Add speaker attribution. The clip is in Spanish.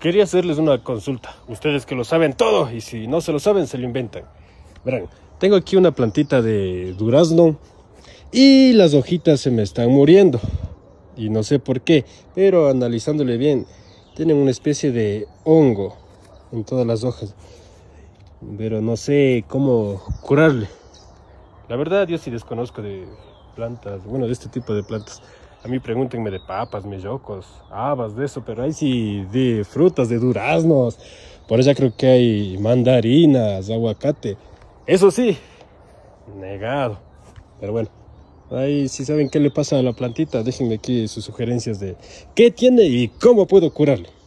Speaker 1: Quería hacerles una consulta. Ustedes que lo saben todo y si no se lo saben, se lo inventan. Verán, tengo aquí una plantita de durazno y las hojitas se me están muriendo. Y no sé por qué, pero analizándole bien, tienen una especie de hongo en todas las hojas. Pero no sé cómo curarle. La verdad, yo sí desconozco de plantas, bueno, de este tipo de plantas. A mí pregúntenme de papas, mellocos, habas, de eso, pero ahí sí de frutas, de duraznos. Por allá creo que hay mandarinas, aguacate. Eso sí, negado. Pero bueno, ahí sí saben qué le pasa a la plantita, déjenme aquí sus sugerencias de qué tiene y cómo puedo curarlo.